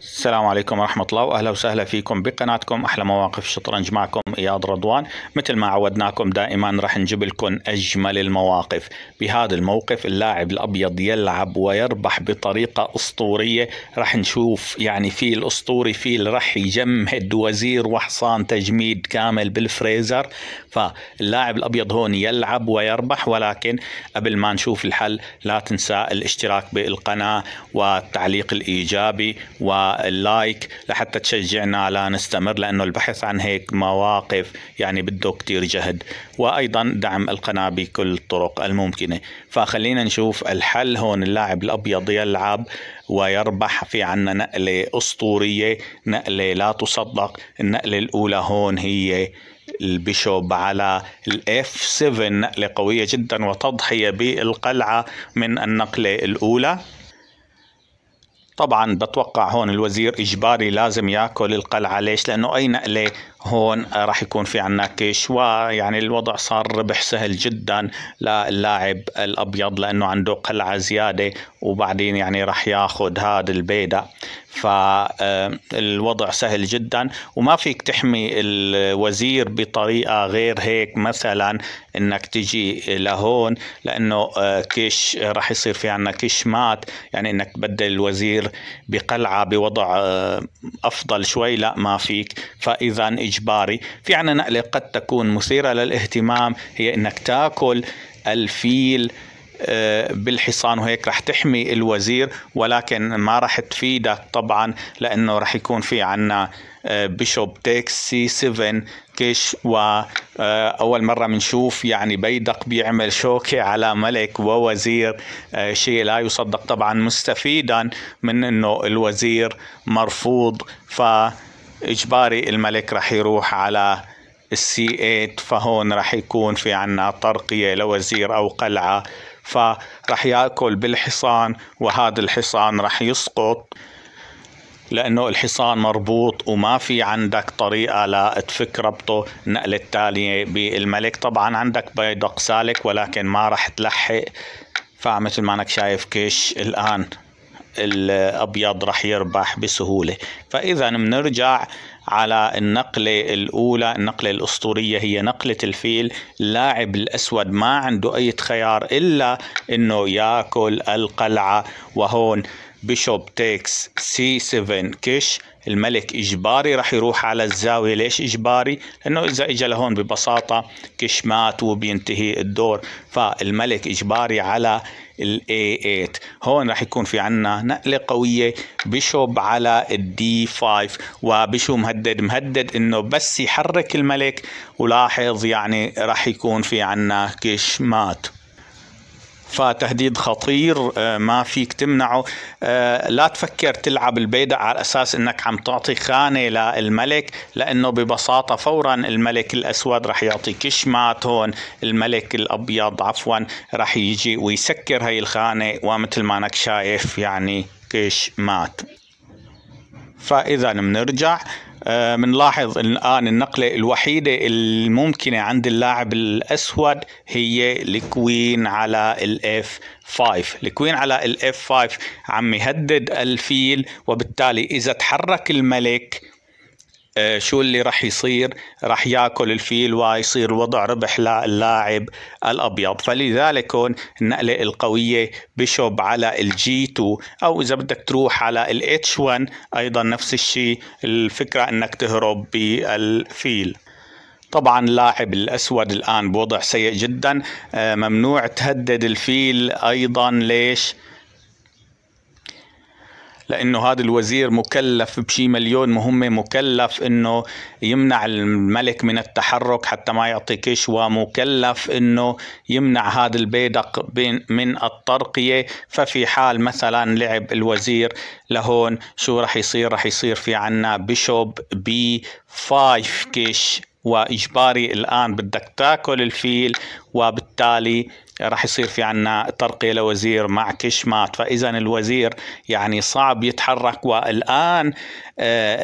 السلام عليكم ورحمة الله وأهلا وسهلا فيكم بقناتكم أحلى مواقف الشطرنج معكم إياد رضوان مثل ما عودناكم دائما راح نجيب لكم أجمل المواقف بهذا الموقف اللاعب الأبيض يلعب ويربح بطريقة أسطورية راح نشوف يعني فيل أسطوري فيل راح يجمد وزير وحصان تجميد كامل بالفريزر فاللاعب الأبيض هون يلعب ويربح ولكن قبل ما نشوف الحل لا تنسى الاشتراك بالقناة والتعليق الإيجابي و اللايك لحتى تشجعنا على نستمر لأنه البحث عن هيك مواقف يعني بده كتير جهد وأيضا دعم القناة بكل الطرق الممكنة فخلينا نشوف الحل هون اللاعب الأبيض يلعب ويربح في عنا نقلة أسطورية نقلة لا تصدق النقلة الأولى هون هي البيشوب على الاف 7 نقلة قوية جدا وتضحية بالقلعة من النقلة الأولى طبعا بتوقع هون الوزير اجباري لازم ياكل القلعه ليش؟ لانه اي نقله هون آه، راح يكون في عنا كيش ويعني الوضع صار ربح سهل جدا للاعب الابيض لانه عنده قلعه زياده وبعدين يعني راح ياخذ هذا البيدا فالوضع آه، سهل جدا وما فيك تحمي الوزير بطريقة غير هيك مثلا انك تجي لهون لانه آه، كش راح يصير في عنا كش مات يعني انك تبدل الوزير بقلعة بوضع افضل شوي لا ما فيك فاذا إجباري في عنا نقلة قد تكون مثيرة للاهتمام هي أنك تاكل الفيل آه، بالحصان وهيك رح تحمي الوزير ولكن ما رح تفيدك طبعا لانه رح يكون في عنا آه، بيشوب تيكس سي 7 كش واول آه، مره بنشوف يعني بيدق بيعمل شوكه على ملك ووزير شيء لا يصدق طبعا مستفيدا من انه الوزير مرفوض ف إجباري الملك رح يروح على السي 8 إيه فهون رح يكون في عنا ترقية لوزير أو قلعة فراح ياكل بالحصان وهذا الحصان رح يسقط لانه الحصان مربوط وما في عندك طريقه لتفك ربطه النقله التاليه بالملك طبعا عندك بيدق سالك ولكن ما راح تلحق فمثل ما انك شايف كيش الان الأبيض راح يربح بسهولة فإذا بنرجع على النقلة الأولى النقلة الأسطورية هي نقلة الفيل اللاعب الأسود ما عنده أي خيار إلا أنه يأكل القلعة وهون بيشوب تيكس سي 7 كش الملك اجباري راح يروح على الزاويه ليش اجباري لانه اذا اجى لهون ببساطه كش مات وبينتهي الدور فالملك اجباري على الاي 8 هون راح يكون في عنا نقله قويه بيشوب على الدي 5 وبشو مهدد مهدد انه بس يحرك الملك ولاحظ يعني راح يكون في عنا كش مات فتهديد خطير آه، ما فيك تمنعه آه، لا تفكر تلعب البيضة على أساس أنك عم تعطي خانة للملك لأنه ببساطة فورا الملك الأسود رح يعطي كشمات هون الملك الأبيض عفوا رح يجي ويسكر هاي الخانة ومثل ما أنك شايف يعني كشمات فإذا بنرجع بنلاحظ آه، الان آه، النقله الوحيده الممكنه عند اللاعب الاسود هي الكوين على الاف 5 الكوين على الاف 5 عم يهدد الفيل وبالتالي اذا تحرك الملك آه، شو اللي راح يصير راح ياكل الفيل ويصير وضع ربح للاعب الابيض فلذلك هون النقله القويه بشوب على الجي 2 او اذا بدك تروح على الاتش 1 ايضا نفس الشيء الفكره انك تهرب بالفيل طبعا لاعب الاسود الان بوضع سيء جدا آه، ممنوع تهدد الفيل ايضا ليش؟ لانه هذا الوزير مكلف بشي مليون مهمه مكلف انه يمنع الملك من التحرك حتى ما يعطي كشوه مكلف انه يمنع هذا البيدق من الترقيه ففي حال مثلا لعب الوزير لهون شو راح يصير راح يصير في عنا بيشوب بي 5 كش واجباري الان بدك تاكل الفيل وبالتالي راح يصير في عنا ترقية لوزير مع كشمات فإذا الوزير يعني صعب يتحرك والآن آه،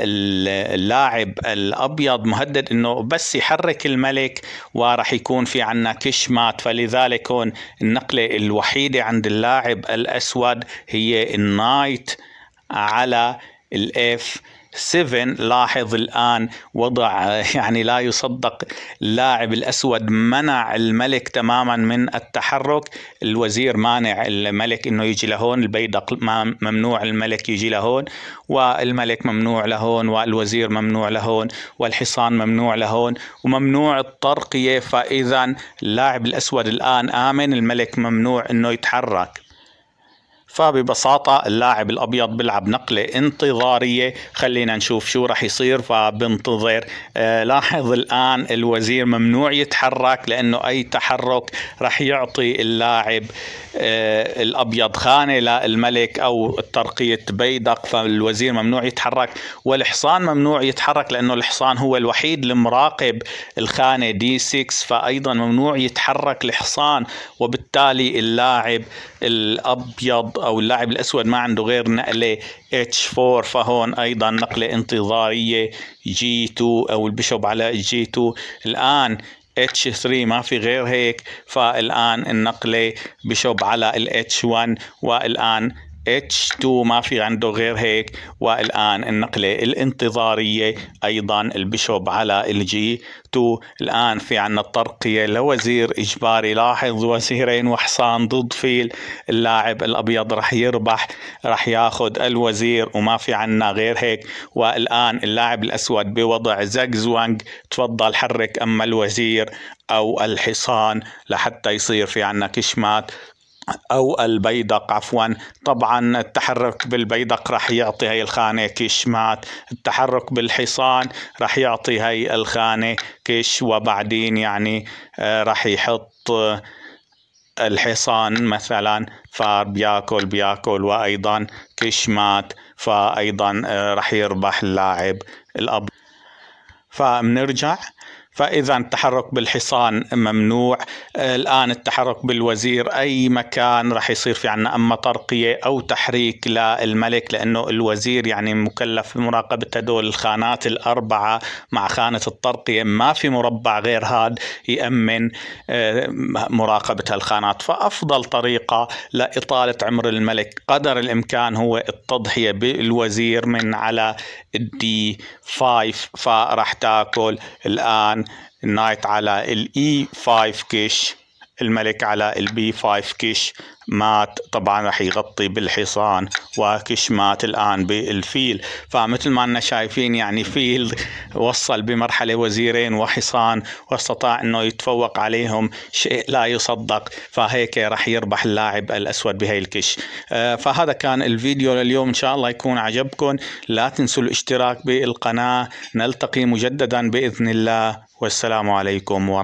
اللاعب الأبيض مهدد أنه بس يحرك الملك وراح يكون في عنا كشمات فلذلك هون النقلة الوحيدة عند اللاعب الأسود هي النايت على الاف 7 لاحظ الآن وضع يعني لا يصدق اللاعب الأسود منع الملك تماما من التحرك الوزير مانع الملك أنه يجي لهون البيدق ممنوع الملك يجي لهون والملك ممنوع لهون والوزير ممنوع لهون والحصان ممنوع لهون وممنوع الترقية فإذا اللاعب الأسود الآن آمن الملك ممنوع أنه يتحرك فببساطة اللاعب الأبيض بيلعب نقلة انتظارية خلينا نشوف شو رح يصير فبنتظر آه لاحظ الآن الوزير ممنوع يتحرك لأنه أي تحرك رح يعطي اللاعب آه الأبيض خانة للملك أو الترقية بيدق فالوزير ممنوع يتحرك والحصان ممنوع يتحرك لأنه الحصان هو الوحيد المراقب الخانة دي 6 فأيضا ممنوع يتحرك الحصان وبالتالي اللاعب الأبيض او اللاعب الاسود ما عنده غير نقله اتش 4 فهون ايضا نقله انتظاريه جي 2 او البشوب على جي 2 الان اتش 3 ما في غير هيك فالان النقله بشوب على الاتش 1 والان H2 ما في عنده غير هيك والآن النقلة الانتظارية أيضا البشوب على الجي 2 الآن في عنا الترقية لوزير إجباري لاحظ وزيرين وحصان ضد فيل اللاعب الأبيض رح يربح رح ياخد الوزير وما في عنا غير هيك والآن اللاعب الأسود بوضع زقزوانج تفضل حرك أما الوزير أو الحصان لحتى يصير في عنا كشمات او البيدق عفوا طبعا التحرك بالبيدق راح يعطي هاي الخانه كشمات التحرك بالحصان راح يعطي هاي الخانه كش وبعدين يعني آه، راح يحط آه، الحصان مثلا فار بياكل بياكل وايضا كشمات فايضا آه، راح يربح اللاعب الاب فبنرجع فاذا التحرك بالحصان ممنوع آه، الان التحرك بالوزير اي مكان راح يصير في عنا اما ترقيه او تحريك للملك لانه الوزير يعني مكلف بمراقبه هدول الخانات الاربعه مع خانه الترقيه ما في مربع غير هاد يامن آه، مراقبه هالخانات فافضل طريقه لاطاله عمر الملك قدر الامكان هو التضحيه بالوزير من على الدي 5 فراح تاكل الان النايت على الاي 5 e كيش الملك على البي 5 كيش مات طبعا راح يغطي بالحصان وكش مات الان بالفيل فمثل ما انا شايفين يعني فيل وصل بمرحله وزيرين وحصان واستطاع انه يتفوق عليهم شيء لا يصدق فهيك راح يربح اللاعب الاسود بهي الكش آه، فهذا كان الفيديو لليوم ان شاء الله يكون عجبكم لا تنسوا الاشتراك بالقناه نلتقي مجددا باذن الله والسلام عليكم ورحمة